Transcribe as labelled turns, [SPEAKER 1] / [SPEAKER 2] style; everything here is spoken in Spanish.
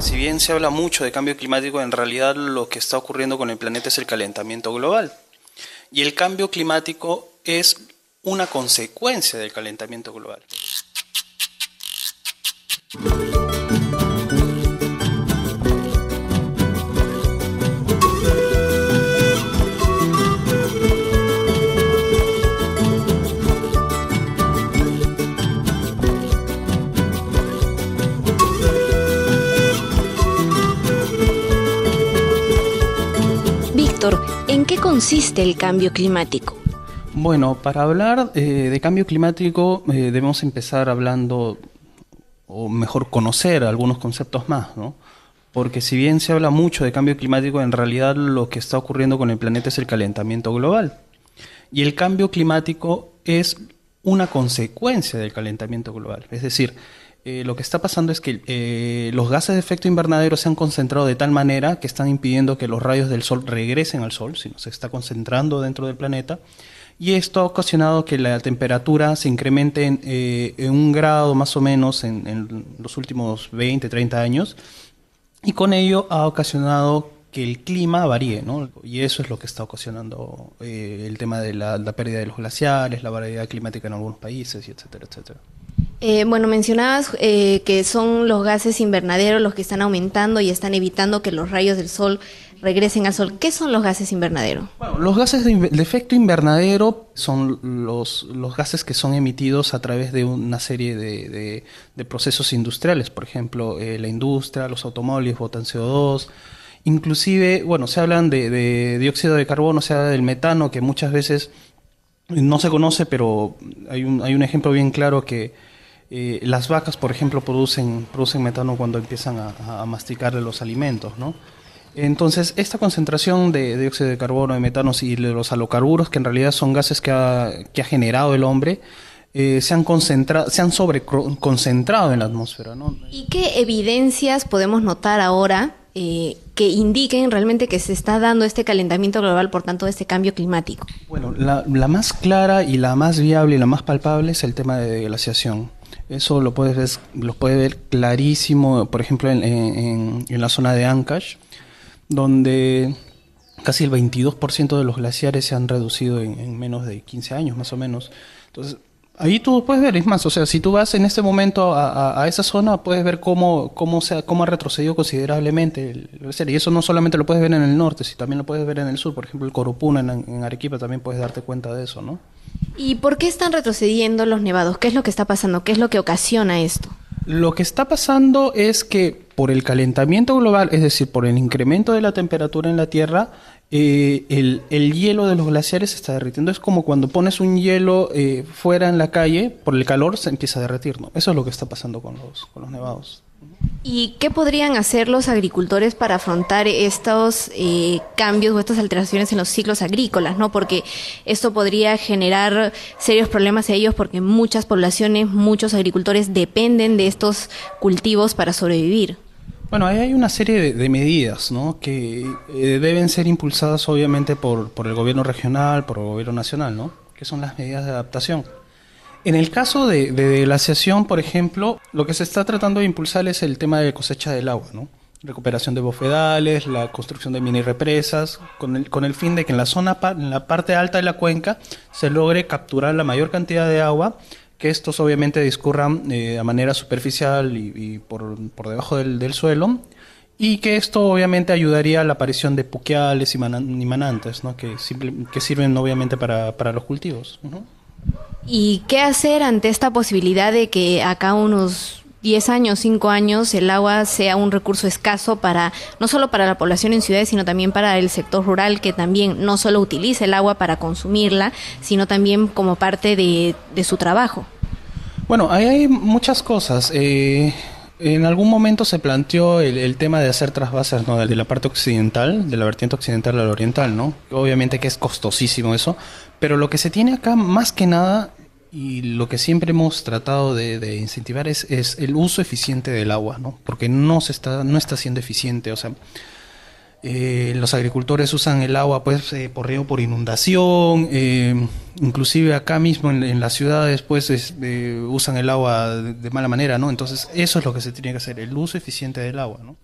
[SPEAKER 1] si bien se habla mucho de cambio climático, en realidad lo que está ocurriendo con el planeta es el calentamiento global. Y el cambio climático es una consecuencia del calentamiento global.
[SPEAKER 2] ¿En qué consiste el cambio climático?
[SPEAKER 1] Bueno, para hablar eh, de cambio climático eh, debemos empezar hablando, o mejor conocer algunos conceptos más, ¿no? Porque si bien se habla mucho de cambio climático, en realidad lo que está ocurriendo con el planeta es el calentamiento global. Y el cambio climático es una consecuencia del calentamiento global. Es decir, eh, lo que está pasando es que eh, los gases de efecto invernadero se han concentrado de tal manera que están impidiendo que los rayos del Sol regresen al Sol, sino se está concentrando dentro del planeta. Y esto ha ocasionado que la temperatura se incremente en, eh, un grado más o menos en, los últimos 20, 30 años. Y con ello ha ocasionado que el clima varíe, ¿no? Y eso es lo que está ocasionando el tema de la, pérdida de los glaciares, la variedad climática en algunos países, y etcétera, etcétera.
[SPEAKER 2] Eh, bueno, mencionabas eh, que son los gases invernaderos los que están aumentando y están evitando que los rayos del sol regresen al sol. ¿Qué son los gases invernaderos?
[SPEAKER 1] Bueno, los gases de, efecto invernadero son los, gases que son emitidos a través de una serie de, procesos industriales. Por ejemplo, eh, la industria, los automóviles botan CO2. Inclusive, bueno, se hablan de, dióxido de carbono, o sea, del metano, que muchas veces no se conoce, pero hay un, hay un ejemplo bien claro que eh, las vacas, por ejemplo, producen, producen metano cuando empiezan a, a masticar los alimentos, ¿no? Entonces, esta concentración de dióxido de carbono, de metanos y de los halocarburos, que en realidad son gases que ha, generado el hombre, eh, se han se han sobreconcentrado en la atmósfera.
[SPEAKER 2] ¿Y qué evidencias podemos notar ahora eh, que indiquen realmente que se está dando este calentamiento global, por tanto, este cambio climático?
[SPEAKER 1] Bueno, la, la más clara y la más viable y la más palpable es el tema de glaciación. Eso lo puedes ver, lo ver clarísimo, por ejemplo, en, la zona de Ancash, donde casi el 22% de los glaciares se han reducido en, en, menos de 15 años, más o menos. Entonces, Ahí tú puedes ver, es más, o sea, si tú vas en este momento a, esa zona, puedes ver cómo, cómo, se ha, cómo ha retrocedido considerablemente el Y eso no solamente lo puedes ver en el norte, sino también lo puedes ver en el sur. Por ejemplo, el Corupuna en, en, Arequipa también puedes darte cuenta de eso, ¿no?
[SPEAKER 2] ¿Y por qué están retrocediendo los nevados? ¿Qué es lo que está pasando? ¿Qué es lo que ocasiona esto?
[SPEAKER 1] Lo que está pasando es que por el calentamiento global, es decir, por el incremento de la temperatura en la Tierra, eh, el, hielo de los glaciares se está derritiendo. Es como cuando pones un hielo eh, fuera en la calle, por el calor se empieza a derretir. ¿no? Eso es lo que está pasando con los, con los nevados.
[SPEAKER 2] ¿Y qué podrían hacer los agricultores para afrontar estos eh, cambios o estas alteraciones en los ciclos agrícolas? ¿no? Porque esto podría generar serios problemas a ellos porque muchas poblaciones, muchos agricultores dependen de estos cultivos para sobrevivir.
[SPEAKER 1] Bueno, hay una serie de, medidas ¿no? que eh, deben ser impulsadas obviamente por, el gobierno regional, por el gobierno nacional, ¿no? que son las medidas de adaptación. En el caso de, la glaciación, por ejemplo, lo que se está tratando de impulsar es el tema de cosecha del agua, ¿no? recuperación de bofedales, la construcción de mini represas, con el, con el fin de que en la zona, en la parte alta de la cuenca, se logre capturar la mayor cantidad de agua, que estos obviamente discurran de eh, manera superficial y, por, por, debajo del, suelo, y que esto obviamente ayudaría a la aparición de puquiales y, manantes, que, sirven obviamente para, para los cultivos.
[SPEAKER 2] ¿no? ¿Y qué hacer ante esta posibilidad de que acá unos 10 años, 5 años, el agua sea un recurso escaso para, no solo para la población en ciudades, sino también para el sector rural, que también no solo utiliza el agua para consumirla, sino también como parte de, su trabajo?
[SPEAKER 1] Bueno, hay muchas cosas. Eh, en algún momento se planteó el, tema de hacer trasvases de, de la parte occidental, de la vertiente occidental a la oriental, ¿no? Obviamente que es costosísimo eso, pero lo que se tiene acá más que nada y lo que siempre hemos tratado de, incentivar es, es, el uso eficiente del agua, ¿no? Porque no se está, no está siendo eficiente, o sea, eh, los agricultores usan el agua pues eh, por río por inundación, eh, inclusive acá mismo en, las ciudades pues, usan el agua de, de, mala manera, ¿no? Entonces eso es lo que se tiene que hacer, el uso eficiente del agua, ¿no?